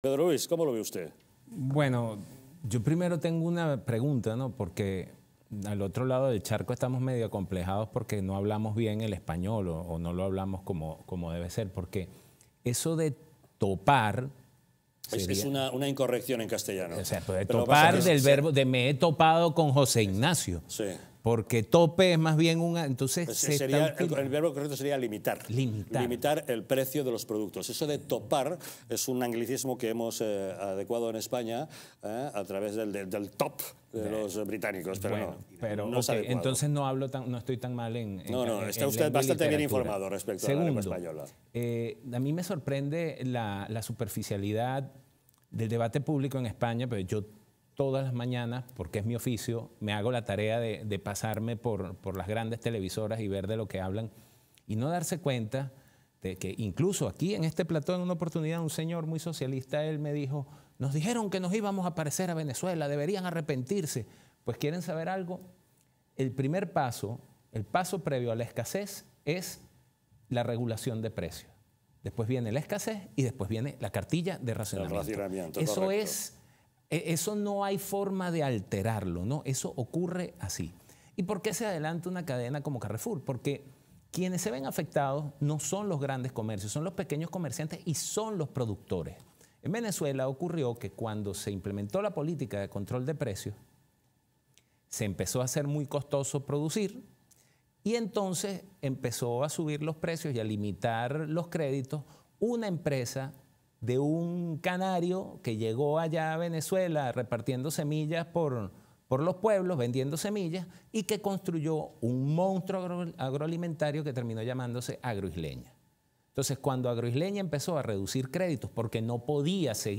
Pedro Luis, ¿cómo lo ve usted? Bueno, yo primero tengo una pregunta, ¿no? Porque al otro lado del charco estamos medio complejados porque no hablamos bien el español o, no lo hablamos como, como debe ser, porque eso de topar... es, una, incorrección en castellano. Exacto, pues, de topar del verbo, de me he topado con José Ignacio. Sí. Porque tope es más bien un... Entonces pues el, verbo correcto sería limitar, limitar. Limitar el precio de los productos. Eso de topar es un anglicismo que hemos eh, adecuado en España eh, a través del, del, top de los británicos, pero no. Pero, entonces no hablo tan, no estoy tan mal en. no, no, está usted bastante bien informado respecto a la lengua española. Eh, a mí me sorprende la, la, superficialidad del debate público en España, pero yo todas las mañanas, porque es mi oficio, me hago la tarea de, pasarme por, las grandes televisoras y ver de lo que hablan y no darse cuenta de que incluso aquí en este plató, en una oportunidad, un señor muy socialista, él me dijo, nos dijeron que nos íbamos a aparecer a Venezuela, deberían arrepentirse. Pues quieren saber algo, el primer paso, el paso previo a la escasez es la regulación de precios. Después viene la escasez y después viene la cartilla de racionamiento. Eso es e, eso no hay forma de alterarlo, ¿no? Eso ocurre así. ¿Y por qué se adelanta una cadena como Carrefour? Porque quienes se ven afectados no son los grandes comercios, son los pequeños comerciantes y son los productores. En Venezuela ocurrió que cuando se implementó la política de control de precios, se empezó a ser muy costoso producir y entonces empezó a subir los precios y a limitar los créditos una empresa de un canario que llegó allá a Venezuela repartiendo semillas por, por los pueblos, vendiendo semillas, y que construyó un monstruo agroalimentario que terminó llamándose agroisleña. Entonces, cuando agroisleña empezó a reducir créditos porque no podía seguir